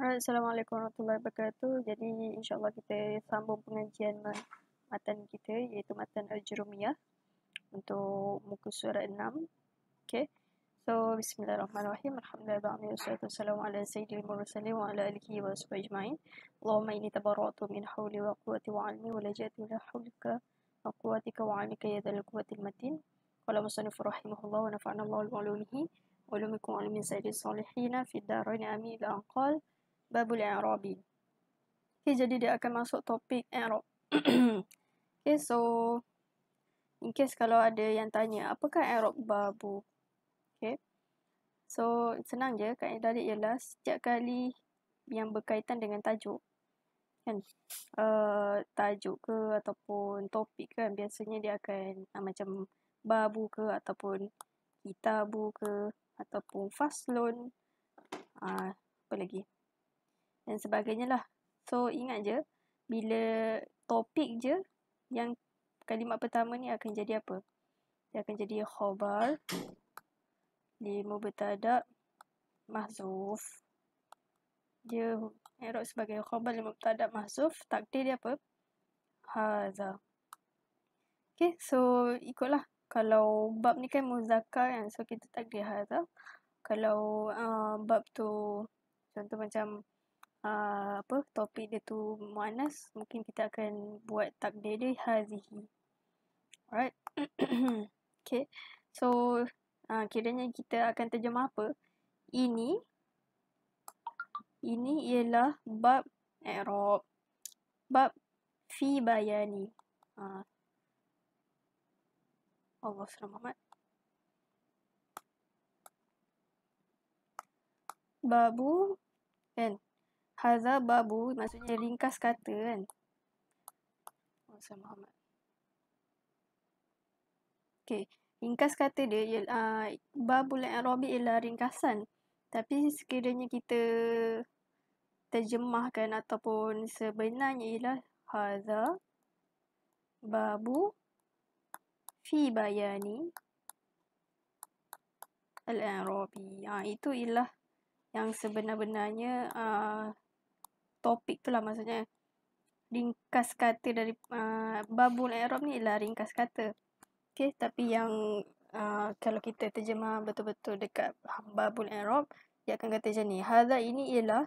Assalamualaikum warahmatullahi wabarakatuh. Jadi insyaAllah kita sambung pengajian matan kita iaitu matan Al-Jurumiyah untuk muka surat 6. Okay, So bismillahirrahmanirrahim. Alhamdulillahirabbil alamin. Wassalatu ala sayyidil mursalin wa ala alihi wa sahbihi ajma'in. Allahumma inni tabarra'tu min hawli wa quwwati wa almi wa laj'atu ila hawlika wa quwwatika wa 'ilmika ya dzal quwwatil matin. Qala musannif rahimahullah wa nafa'ana Allahu bi 'ulumihi. Ulumikum 'ilmin sayyidil salihin fi darain amin ila anqal. Babul Arabi. Okay, jadi dia akan masuk topik Arab. okay, so in case kalau ada yang tanya, apakah Arab Babu? Okay. So, senang je kaedah tadi ialah setiap kali yang berkaitan dengan tajuk kan uh, tajuk ke ataupun topik kan biasanya dia akan uh, macam babu ke ataupun kitabu ke ataupun faslon uh, ah, apa lagi dan sebagainya lah. So ingat je bila topik je yang kalimat pertama ni akan jadi apa? Dia akan jadi khobar lima bertadak mahzuf. Dia erok sebagai khobar lima bertadak mahzuf. Takdir dia apa? Haza. Okay, so ikutlah. Kalau bab ni kan muzakar kan, so kita takdir haza. Kalau uh, bab tu contoh macam uh, apa topik dia tu muannas mungkin kita akan buat takdir dia hazihi alright okay so uh, kiranya kita akan terjemah apa ini ini ialah bab i'rab bab fi bayani uh. Allah SWT babu kan Hazal babu maksudnya ringkas kata kan. Masa Muhammad. Okay. Ringkas kata dia ya, uh, babul i'rabi ialah ringkasan. Tapi sekiranya kita terjemahkan ataupun sebenarnya ialah haza babu fi bayani al-i'rabi. Ah ha, itu ialah yang sebenar-benarnya uh, topik tu lah maksudnya ringkas kata dari uh, babul Arab ni ialah ringkas kata. Okay, tapi yang uh, kalau kita terjemah betul-betul dekat babul Arab, dia akan kata macam ni. Hadha ini ialah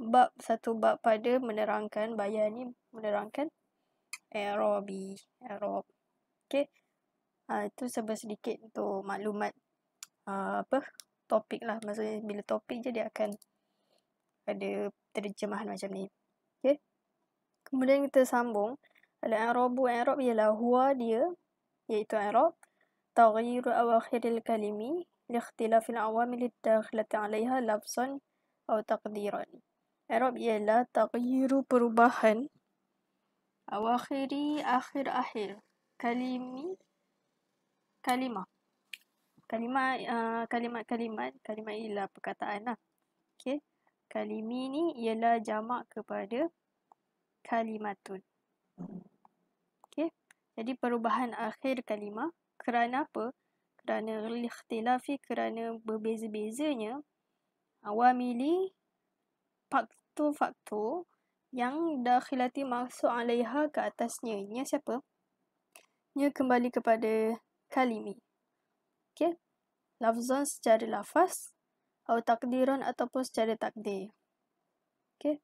bab satu bab pada menerangkan bayar ni menerangkan Arabi, Arab. Okay, uh, ah, itu sebab sedikit untuk maklumat uh, apa topik lah. Maksudnya bila topik je dia akan ada terjemahan macam ni. Okay. Kemudian kita sambung. Al-Arabu Arab ialah huwa dia, iaitu Arab. awakhir al kalimi, liikhtilafil awamil dakhlati alaiha lafzan atau takdiran. Arab ialah taghiru perubahan awakhir akhir-akhir kalimi kalimah. Ah, kalimat, uh, kalimat kalimat kalimat kalimat ialah perkataan lah. Okay. Kalimi ni ialah jamak kepada kalimatun. Okey. Jadi perubahan akhir kalimah kerana apa? Kerana ikhtilafi kerana berbeza-bezanya awamili faktor-faktor yang dakhilati masuk alaiha ke atasnya. Ini siapa? Ini kembali kepada kalimi. Okey. Lafzan secara lafaz atau takdiran ataupun secara takdir. Okey.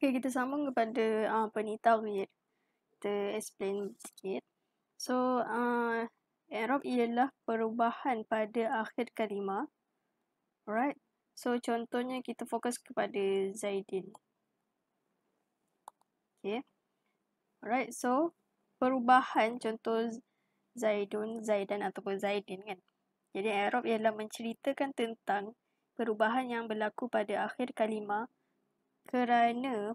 Okey, kita sambung kepada uh, penita weird. Kita explain sikit. So, uh, ah, Arab ialah perubahan pada akhir kalima. Alright. So, contohnya kita fokus kepada Zaidin. Okay. Alright. So, perubahan contoh Zaidun, Zaidan ataupun Zaidin kan. Jadi Arab ialah menceritakan tentang perubahan yang berlaku pada akhir kalimah kerana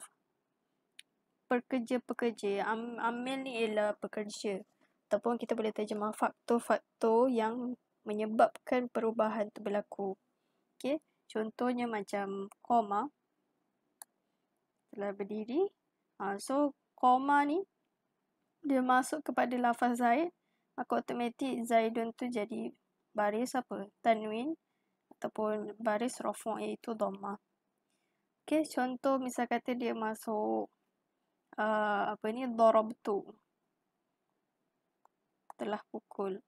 pekerja-pekerja. Am, amil ni ialah pekerja. Ataupun kita boleh terjemah faktor-faktor yang menyebabkan perubahan itu berlaku. Okay. Contohnya macam koma. Telah berdiri. Ha, so, koma ni dia masuk kepada lafaz Zaid. Maka otomatik Zaidun tu jadi baris apa? Tanwin ataupun baris rafu' iaitu eh, dhamma. Okay contoh misal kata dia masuk uh, apa ni tu Telah pukul.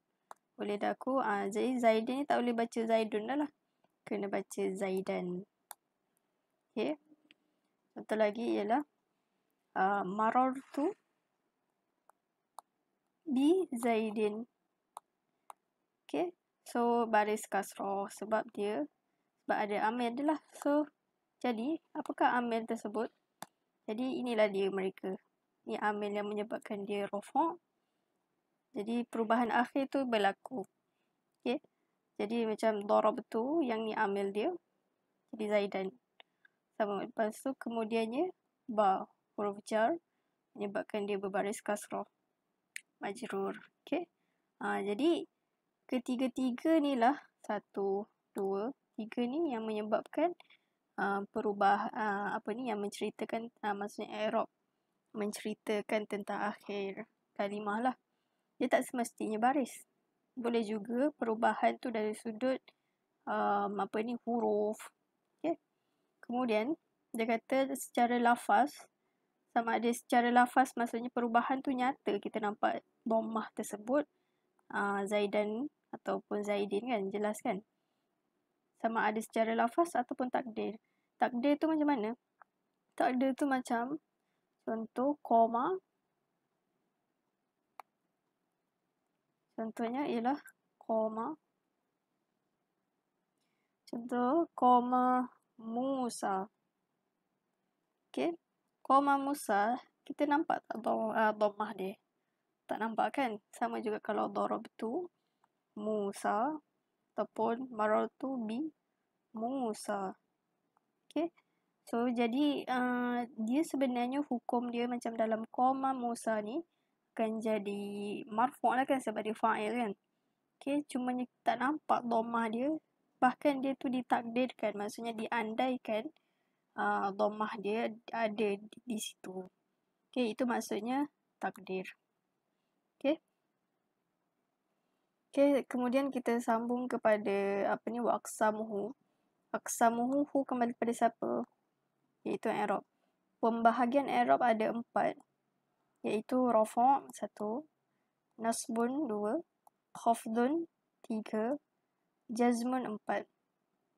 Boleh dah aku uh, ah, jadi Zaidan ni tak boleh baca Zaidun dah lah. Kena baca Zaidan. Okey. Contoh lagi ialah uh, tu bi Zaidin. Okey, So, baris kasro sebab dia sebab ada amil je lah. So, jadi apakah amil tersebut? Jadi, inilah dia mereka. Ini amil yang menyebabkan dia rofok. Jadi, perubahan akhir tu berlaku. Okay. Jadi, macam dorob tu yang ni amil dia. Jadi, zaidan. Sama lepas tu, kemudiannya ba huruf jar menyebabkan dia berbaris kasrah. Majrur. Okay. Ha, jadi, ketiga-tiga ni lah satu, dua, tiga ni yang menyebabkan uh, perubahan uh, apa ni yang menceritakan uh, maksudnya Arab menceritakan tentang akhir kalimah lah. Dia tak semestinya baris. Boleh juga perubahan tu dari sudut um, apa ni huruf. Okay. Kemudian dia kata secara lafaz sama ada secara lafaz maksudnya perubahan tu nyata kita nampak domah tersebut uh, Zaidan ataupun Zaidin kan jelaskan sama ada secara lafaz ataupun takdir. Takdir tu macam mana? Takdir tu macam contoh koma contohnya ialah koma contoh koma Musa. Okey. Koma Musa kita nampak tak dom- uh, ah, domah dia? tak nampak kan? Sama juga kalau dorob tu Musa ataupun Marol tu bi Musa. Okay. So, jadi uh, dia sebenarnya hukum dia macam dalam koma ah, Musa ni akan jadi marfu' lah kan sebab dia fa'il kan. Okay, cuma tak nampak domah dia. Bahkan dia tu ditakdirkan, maksudnya diandaikan uh, domah dia ada di, di situ. Okay, itu maksudnya takdir. Okay, kemudian kita sambung kepada apa ni waksamuhu. Waksamuhu hu kembali kepada siapa? Iaitu Arab. Pembahagian Arab ada empat. Iaitu rafa' satu, nasbun dua, khafdun tiga, jazmun empat.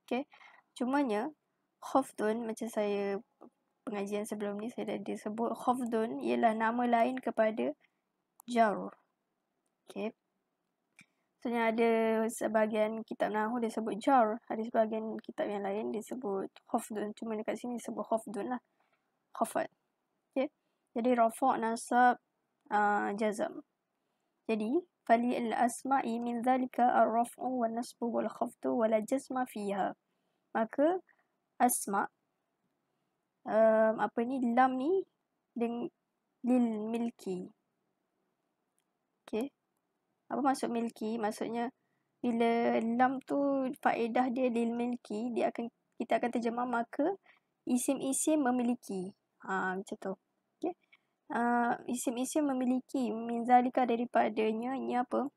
Okay, cumanya khafdun macam saya pengajian sebelum ni saya dah disebut khafdun ialah nama lain kepada Jarur. Okay, Sebenarnya ada sebahagian kitab Nahu dia sebut Jar. Ada sebahagian kitab yang lain dia sebut Khofdun. Cuma dekat sini sebut Khofdun lah. Khofat. Okay. Jadi Rafa' Nasab uh, Jazam. Jadi, Fali al-asma'i min zalika al-raf'u wa nasbu wal khafdu wa la jazma fiha. Maka, asma' um, apa ni, lam ni, lil milki. Okay apa maksud milki maksudnya bila lam tu faedah dia lil milki dia akan kita akan terjemah maka isim-isim memiliki ha macam tu okey uh, isim-isim memiliki min zalika daripadanya ni apa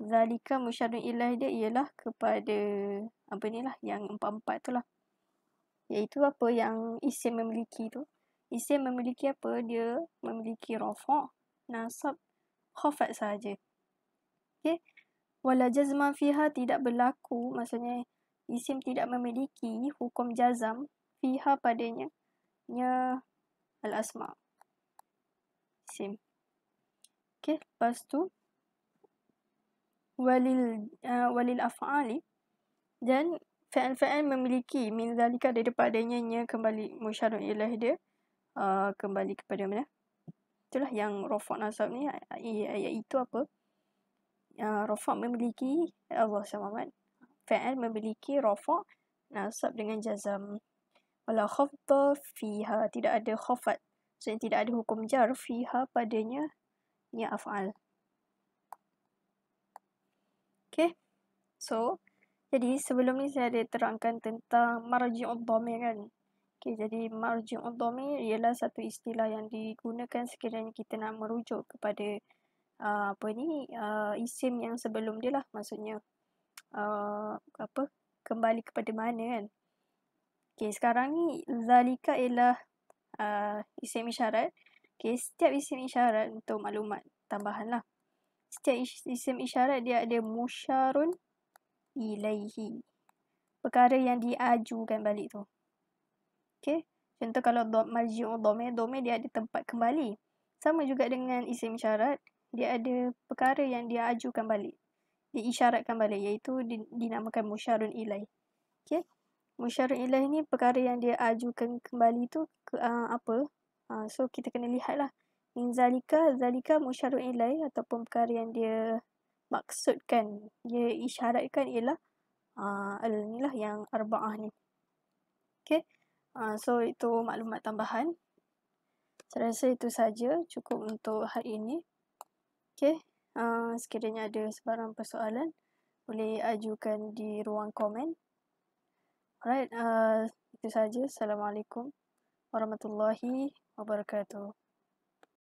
zalika musyarun ilaih dia ialah kepada apa ni lah yang empat-empat tu lah iaitu apa yang isim memiliki tu isim memiliki apa dia memiliki rafa nasab khafat saja okey eh, wala jazman fiha tidak berlaku maksudnya isim tidak memiliki hukum jazam fiha padanya nya al asma isim okey lepas tu walil uh, walil af'ali dan fi'al-fi'al memiliki min zalika daripadanya nya kembali musyarun ilaih dia uh, kembali kepada mana itulah yang rafa nasab ni iaitu apa uh, memiliki Allah SWT fa'al memiliki rofak nasab dengan jazam wala khafta fiha tidak ada khafat jadi tidak ada hukum jar fiha padanya ni af'al Okay. So, jadi sebelum ni saya ada terangkan tentang marji'ud domir kan. Okay, jadi marji'ud domir ialah satu istilah yang digunakan sekiranya kita nak merujuk kepada uh, apa ni uh, isim yang sebelum dia lah maksudnya uh, apa kembali kepada mana kan okey sekarang ni zalika ialah uh, isim isyarat okey setiap isim isyarat untuk maklumat tambahan lah setiap isim isyarat dia ada musyarun ilaihi perkara yang diajukan balik tu okey contoh kalau dot marji'u dhamma dhamma dia ada tempat kembali sama juga dengan isim isyarat dia ada perkara yang dia ajukan balik. Dia isyaratkan balik iaitu dinamakan musyarun ilai. Okay. Musyarun ilai ni perkara yang dia ajukan kembali tu ke, uh, apa. Uh, so kita kena lihatlah. Min zalika, zalika musyarun ilai ataupun perkara yang dia maksudkan. Dia isyaratkan ialah uh, ni lah yang arba'ah ni. Okay. Uh, so itu maklumat tambahan. Saya rasa itu saja cukup untuk hari ini. Okay, uh, ah, sekiranya ada sebarang persoalan, boleh ajukan di ruang komen. Alright, uh, itu saja. Assalamualaikum warahmatullahi wabarakatuh.